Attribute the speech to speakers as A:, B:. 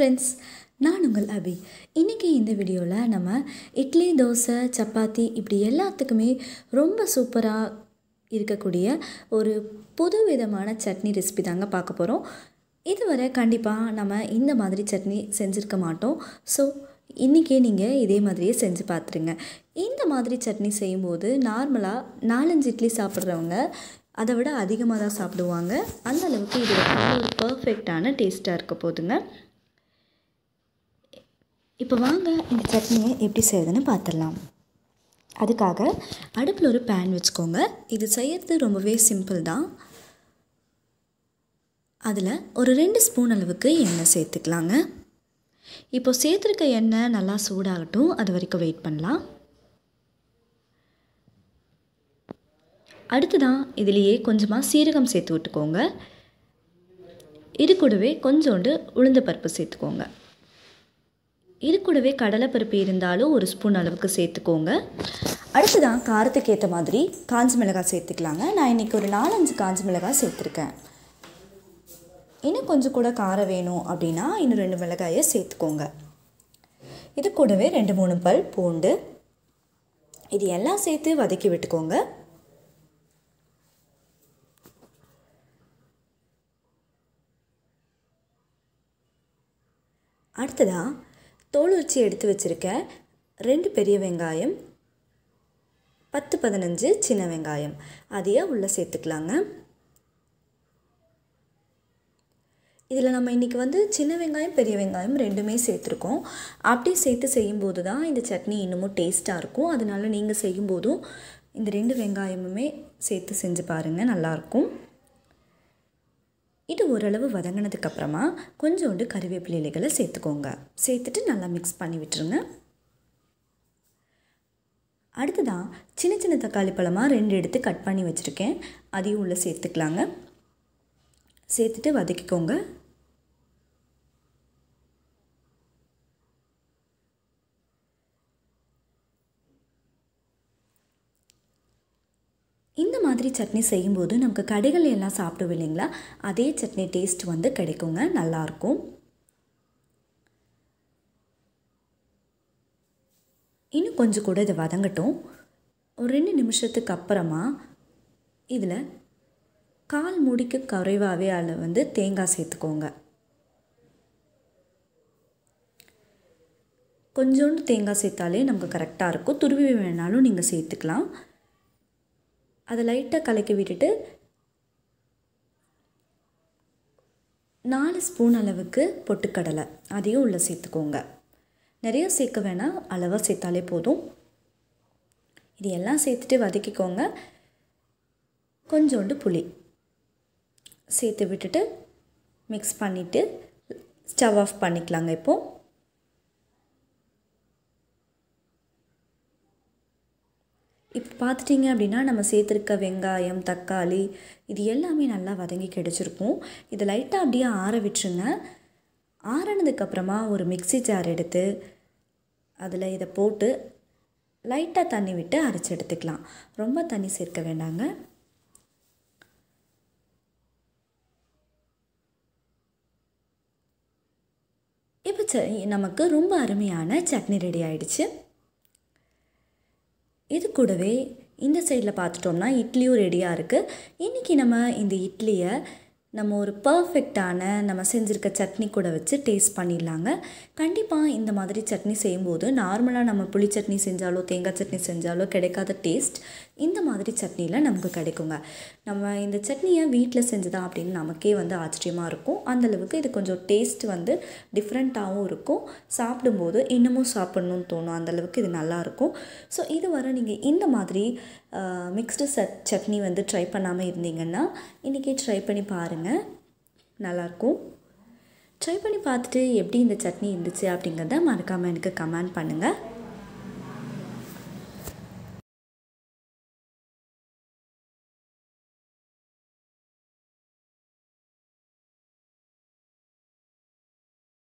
A: friends நான் உங்கள் அபி இன்றைக்கி இந்த வீடியோவில் நம்ம இட்லி தோசை சப்பாத்தி இப்படி எல்லாத்துக்குமே ரொம்ப சூப்பராக இருக்கக்கூடிய ஒரு புது விதமான சட்னி ரெசிபி தாங்க பார்க்க போகிறோம் இதுவரை கண்டிப்பாக நம்ம இந்த மாதிரி சட்னி செஞ்சுருக்க மாட்டோம் ஸோ இன்றைக்கே நீங்கள் இதே மாதிரியே செஞ்சு பார்த்துருங்க இந்த மாதிரி சட்னி செய்யும்போது நார்மலாக நாலஞ்சு இட்லி சாப்பிட்றவங்க அதை விட அதிகமாக தான் சாப்பிடுவாங்க அந்த அளவுக்கு இது ஒரு பர்ஃபெக்டான டேஸ்ட்டாக இருக்க போதுங்க இப்போ வாங்க இந்த சட்னியை எப்படி செய்யறதுன்னு பார்த்துடலாம் அதுக்காக அடுப்பில் ஒரு பேன் வச்சுக்கோங்க இது செய்யறது ரொம்பவே சிம்பிள் தான் அதில் ஒரு ரெண்டு ஸ்பூன் அளவுக்கு எண்ணெய் சேர்த்துக்கலாங்க இப்போ சேர்த்துருக்க எண்ணெய் நல்லா சூடாகட்டும் அது வரைக்கும் வெயிட் பண்ணலாம் அடுத்து தான் இதுலேயே கொஞ்சமாக சீரகம் சேர்த்து விட்டுக்கோங்க இது கூடவே கொஞ்சோண்டு உளுந்து பருப்பு சேர்த்துக்கோங்க இது கூடவே கடலைப்பருப்பு இருந்தாலும் ஒரு ஸ்பூன் அளவுக்கு சேர்த்துக்கோங்க அடுத்ததான் காரத்துக்கு ஏற்ற மாதிரி காஞ்சி மிளகாய் சேர்த்துக்கலாங்க நான் இன்றைக்கி ஒரு நாலஞ்சு காஞ்சி மிளகாய் சேர்த்துருக்கேன் இன்னும் கொஞ்சம் கூட காரம் வேணும் அப்படின்னா இன்னும் ரெண்டு மிளகாயை சேர்த்துக்கோங்க இது கூடவே ரெண்டு மூணு பல் பூண்டு இது எல்லாம் சேர்த்து வதக்கி விட்டுக்கோங்க அடுத்ததாக தோல் வச்சு எடுத்து வச்சுருக்க ரெண்டு பெரிய வெங்காயம் பத்து பதினஞ்சு சின்ன வெங்காயம் அதையே உள்ளே சேர்த்துக்கலாங்க இதில் நம்ம இன்றைக்கி வந்து சின்ன வெங்காயம் பெரிய வெங்காயம் ரெண்டுமே சேர்த்துருக்கோம் அப்படியே சேர்த்து செய்யும்போது தான் இந்த சட்னி இன்னமும் டேஸ்ட்டாக இருக்கும் அதனால நீங்கள் செய்யும்போதும் இந்த ரெண்டு வெங்காயமுமே சேர்த்து செஞ்சு பாருங்கள் நல்லாயிருக்கும் இது ஓரளவு வதங்கினதுக்கப்புறமா கொஞ்சோண்டு கருவேப்பிலை இலைகளை சேர்த்துக்கோங்க சேர்த்துட்டு நல்லா மிக்ஸ் பண்ணி விட்டுருங்க அடுத்ததான் சின்ன சின்ன தக்காளி பழமாக ரெண்டு எடுத்து கட் பண்ணி வச்சுருக்கேன் அதையும் உள்ளே சேர்த்துக்கலாங்க சேர்த்துட்டு வதக்கிக்கோங்க மாதிரி சட்னி செய்யும்போது நமக்கு கடைகள் எல்லாம் சாப்பிடுவோம் இல்லைங்களா அதே சட்னி டேஸ்ட் வந்து கிடைக்குங்க நல்லாயிருக்கும் இன்னும் கொஞ்சம் கூட இதை வதங்கட்டும் ஒரு ரெண்டு நிமிஷத்துக்கு அப்புறமா இதில் கால் முடிக்கு குறைவாகவே அதில் வந்து தேங்காய் சேர்த்துக்கோங்க கொஞ்சோண்டு தேங்காய் சேர்த்தாலே நமக்கு கரெக்டாக இருக்கும் துருவி வேணாலும் நீங்கள் சேர்த்துக்கலாம் அதை லைட்டாக கலக்கி விட்டுட்டு நாலு ஸ்பூன் அளவுக்கு பொட்டுக்கடலை அதையும் உள்ளே சேர்த்துக்கோங்க நிறைய சேர்க்க வேணால் அளவாக சேர்த்தாலே போதும் இது எல்லாம் சேர்த்துட்டு வதக்கிக்கோங்க கொஞ்சோண்டு புளி சேர்த்து விட்டுட்டு மிக்ஸ் பண்ணிவிட்டு ஸ்டவ் ஆஃப் பண்ணிக்கலாங்க இப்போது இப்போ பார்த்துட்டிங்க அப்படின்னா நம்ம சேர்த்துருக்க வெங்காயம் தக்காளி இது எல்லாமே நல்லா வதங்கி கிடச்சிருக்கும் இதை லைட்டாக அப்படியே ஆற விட்டுருங்க ஆறினதுக்கப்புறமா ஒரு மிக்சி ஜார் எடுத்து அதில் இதை போட்டு லைட்டாக தண்ணி விட்டு அரைச்சி எடுத்துக்கலாம் ரொம்ப தண்ணி சேர்க்க வேண்டாங்க இப்போ நமக்கு ரொம்ப அருமையான சட்னி ரெடி ஆயிடுச்சு இது கூடவே இந்த சைடில் பார்த்துட்டோம்னா இட்லியும் ரெடியாக இருக்குது இன்றைக்கி நம்ம இந்த இட்லியை நம்ம ஒரு பர்ஃபெக்டான நம்ம செஞ்சுருக்க சட்னி கூட வச்சு டேஸ்ட் பண்ணிடலாங்க கண்டிப்பாக இந்த மாதிரி சட்னி செய்யும்போது நார்மலாக நம்ம புளி சட்னி செஞ்சாலோ தேங்காய் சட்னி செஞ்சாலோ கிடைக்காத டேஸ்ட் இந்த மாதிரி சட்னியில் நமக்கு கிடைக்குங்க நம்ம இந்த சட்னியை வீட்டில் செஞ்சுதான் அப்படின்னு நமக்கே வந்து ஆச்சரியமாக இருக்கும் அந்தளவுக்கு இது கொஞ்சம் டேஸ்ட் வந்து டிஃப்ரெண்ட்டாகவும் இருக்கும் சாப்பிடும்போது இன்னமும் சாப்பிட்ணுன்னு தோணும் அந்தளவுக்கு இது நல்லாயிருக்கும் ஸோ இதுவரை நீங்கள் இந்த மாதிரி மிக்ஸ்டு சட் சட்னி வந்து ட்ரை பண்ணாமல் இருந்தீங்கன்னா இன்றைக்கி ட்ரை பண்ணி பாருங்கள் நல்லாயிருக்கும் ட்ரை பண்ணி பார்த்துட்டு எப்படி இந்த சட்னி இருந்துச்சு அப்படிங்கிறத மறக்காமல் எனக்கு கமெண்ட் பண்ணுங்கள்